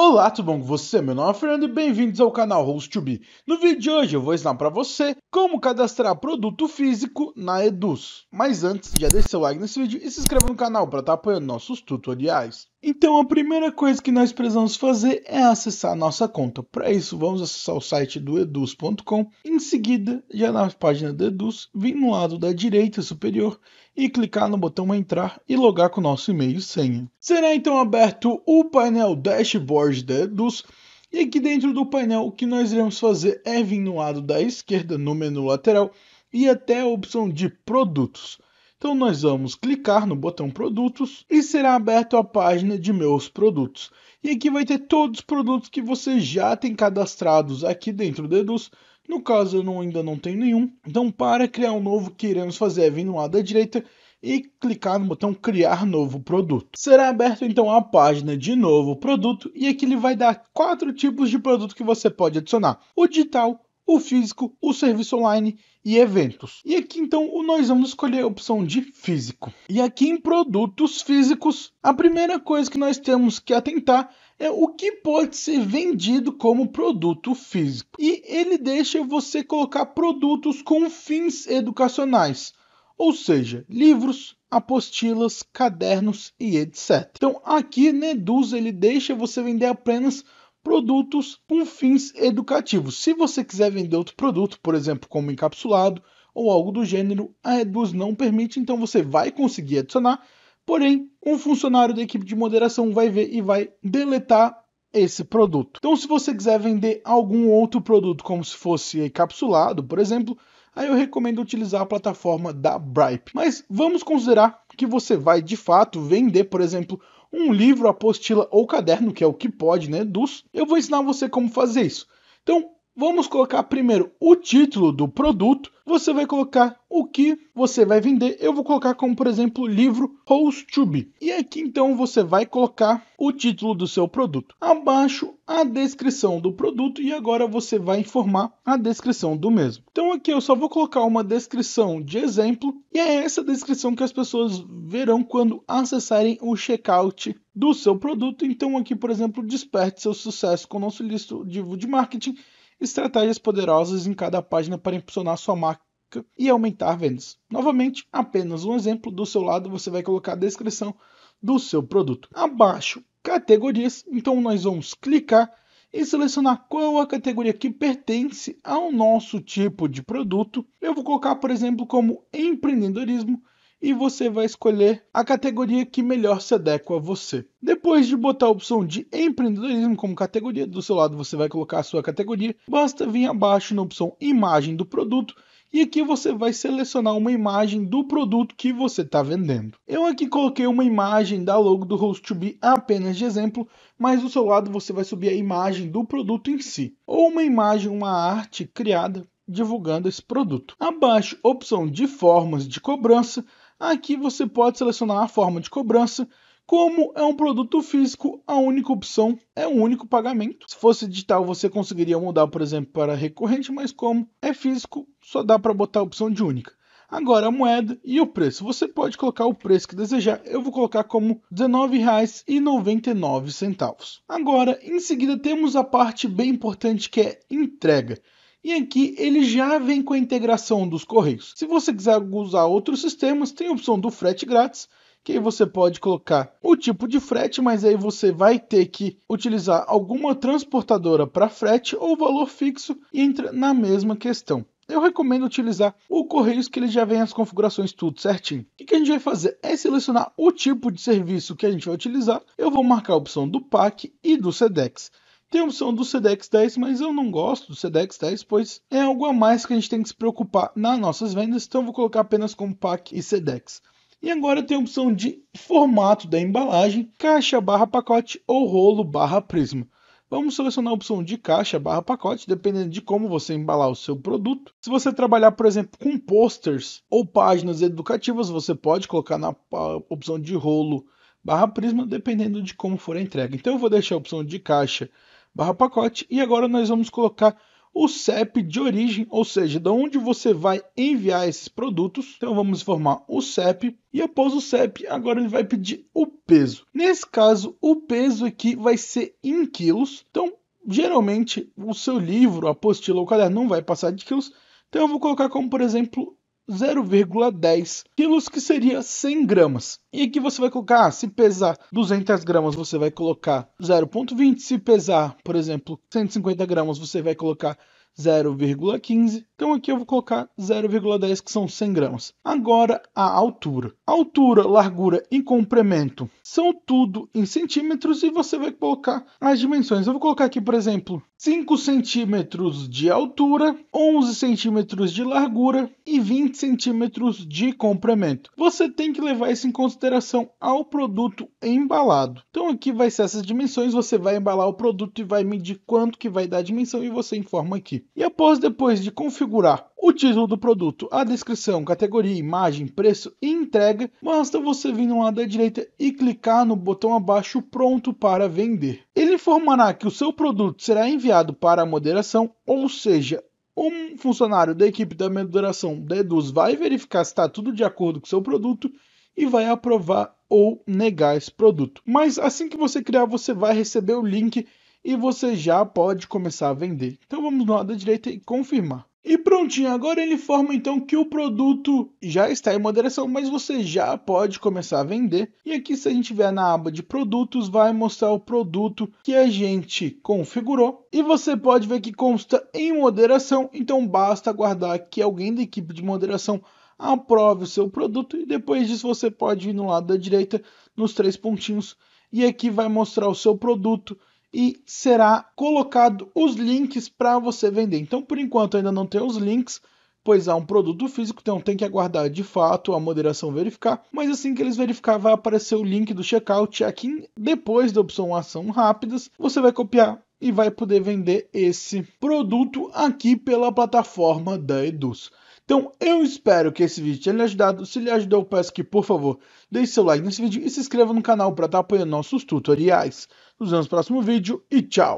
Olá, tudo bom com você? Meu nome é Fernando e bem-vindos ao canal host No vídeo de hoje eu vou ensinar para você como cadastrar produto físico na Eduz. Mas antes, já deixa seu like nesse vídeo e se inscreva no canal para estar tá apoiando nossos tutoriais. Então a primeira coisa que nós precisamos fazer é acessar a nossa conta. Para isso, vamos acessar o site do Em seguida, já na página do Edus, vir no lado da direita superior e clicar no botão entrar e logar com o nosso e-mail e senha. Será então aberto o painel Dashboard da Edus. E aqui dentro do painel, o que nós iremos fazer é vir no lado da esquerda, no menu lateral, e até a opção de produtos. Então nós vamos clicar no botão produtos e será aberta a página de meus produtos. E aqui vai ter todos os produtos que você já tem cadastrados aqui dentro do Eduz. No caso eu não, ainda não tenho nenhum. Então para criar um novo que iremos fazer é vir no lado da direita e clicar no botão criar novo produto. Será aberto então a página de novo produto e aqui ele vai dar quatro tipos de produto que você pode adicionar. O digital, o físico, o serviço online e eventos. E aqui então nós vamos escolher a opção de físico. E aqui em produtos físicos, a primeira coisa que nós temos que atentar é o que pode ser vendido como produto físico. E ele deixa você colocar produtos com fins educacionais, ou seja, livros, apostilas, cadernos e etc. Então aqui Nedusa ele deixa você vender apenas produtos com fins educativos. Se você quiser vender outro produto, por exemplo, como encapsulado ou algo do gênero, a Reduz não permite, então você vai conseguir adicionar, porém, um funcionário da equipe de moderação vai ver e vai deletar esse produto. Então, se você quiser vender algum outro produto, como se fosse encapsulado, por exemplo, aí eu recomendo utilizar a plataforma da Bripe. Mas vamos considerar que você vai de fato vender, por exemplo, um livro, apostila ou caderno, que é o que pode, né? Dos. Eu vou ensinar você como fazer isso. Então, vamos colocar primeiro o título do produto você vai colocar o que você vai vender. Eu vou colocar como, por exemplo, livro Host E aqui então você vai colocar o título do seu produto. Abaixo a descrição do produto e agora você vai informar a descrição do mesmo. Então aqui eu só vou colocar uma descrição de exemplo e é essa descrição que as pessoas verão quando acessarem o checkout do seu produto. Então aqui, por exemplo, desperte seu sucesso com o nosso listo de marketing estratégias poderosas em cada página para impulsionar sua marca e aumentar vendas. Novamente, apenas um exemplo, do seu lado você vai colocar a descrição do seu produto. Abaixo, categorias, então nós vamos clicar e selecionar qual a categoria que pertence ao nosso tipo de produto. Eu vou colocar, por exemplo, como empreendedorismo e você vai escolher a categoria que melhor se adequa a você. Depois de botar a opção de empreendedorismo como categoria, do seu lado você vai colocar a sua categoria, basta vir abaixo na opção imagem do produto e aqui você vai selecionar uma imagem do produto que você está vendendo. Eu aqui coloquei uma imagem da logo do Host2B apenas de exemplo, mas do seu lado você vai subir a imagem do produto em si, ou uma imagem, uma arte criada divulgando esse produto. Abaixo, opção de formas de cobrança, Aqui você pode selecionar a forma de cobrança. Como é um produto físico, a única opção é um único pagamento. Se fosse digital, você conseguiria mudar, por exemplo, para recorrente, mas como é físico, só dá para botar a opção de única. Agora a moeda e o preço. Você pode colocar o preço que desejar. Eu vou colocar como R$19,99. Agora, em seguida, temos a parte bem importante que é entrega. E aqui ele já vem com a integração dos correios. Se você quiser usar outros sistemas, tem a opção do frete grátis, que aí você pode colocar o tipo de frete, mas aí você vai ter que utilizar alguma transportadora para frete ou valor fixo e entra na mesma questão. Eu recomendo utilizar o Correios que ele já vem as configurações tudo certinho. O que a gente vai fazer é selecionar o tipo de serviço que a gente vai utilizar. Eu vou marcar a opção do PAC e do SEDEX. Tem a opção do CDX 10, mas eu não gosto do CDX 10, pois é algo a mais que a gente tem que se preocupar nas nossas vendas, então vou colocar apenas como PAC e CDX. E agora tem a opção de formato da embalagem, caixa barra pacote ou rolo barra prisma. Vamos selecionar a opção de caixa barra pacote, dependendo de como você embalar o seu produto. Se você trabalhar, por exemplo, com posters ou páginas educativas, você pode colocar na opção de rolo barra prisma, dependendo de como for a entrega. Então eu vou deixar a opção de caixa barra pacote e agora nós vamos colocar o CEP de origem, ou seja, de onde você vai enviar esses produtos. Então vamos formar o CEP e após o CEP, agora ele vai pedir o peso. Nesse caso, o peso aqui vai ser em quilos. Então, geralmente o seu livro, a apostila ou caderno não vai passar de quilos. Então eu vou colocar como, por exemplo, 0,10 quilos, que seria 100 gramas. E aqui você vai colocar, ah, se pesar 200 gramas, você vai colocar 0,20. Se pesar, por exemplo, 150 gramas, você vai colocar 0,15. Então aqui eu vou colocar 0,10, que são 100 gramas. Agora a altura. Altura, largura e comprimento são tudo em centímetros e você vai colocar as dimensões. Eu vou colocar aqui, por exemplo, 5 centímetros de altura, 11 centímetros de largura e 20 centímetros de comprimento. Você tem que levar isso em consideração ao produto embalado. Então aqui vai ser essas dimensões, você vai embalar o produto e vai medir quanto que vai dar a dimensão e você informa aqui e após depois de configurar o título do produto, a descrição, categoria, imagem, preço e entrega, basta você vir no lado da direita e clicar no botão abaixo pronto para vender. Ele informará que o seu produto será enviado para a moderação, ou seja, um funcionário da equipe da moderação deduz, vai verificar se está tudo de acordo com o seu produto e vai aprovar ou negar esse produto. Mas assim que você criar, você vai receber o link e você já pode começar a vender. Então vamos no lado da direita e confirmar. E prontinho, agora ele informa então que o produto já está em moderação, mas você já pode começar a vender. E aqui, se a gente vier na aba de produtos, vai mostrar o produto que a gente configurou. E você pode ver que consta em moderação, então basta aguardar que alguém da equipe de moderação aprove o seu produto. E depois disso, você pode ir no lado da direita, nos três pontinhos, e aqui vai mostrar o seu produto e será colocado os links para você vender. Então, por enquanto ainda não tem os links, pois há um produto físico, então tem que aguardar de fato a moderação verificar, mas assim que eles verificar vai aparecer o link do checkout aqui depois da opção ação rápidas, você vai copiar e vai poder vender esse produto aqui pela plataforma da Eduz. Então eu espero que esse vídeo tenha lhe ajudado. Se lhe ajudou, eu peço que, por favor, deixe seu like nesse vídeo e se inscreva no canal para estar apoiando nossos tutoriais. Nos vemos no próximo vídeo e tchau!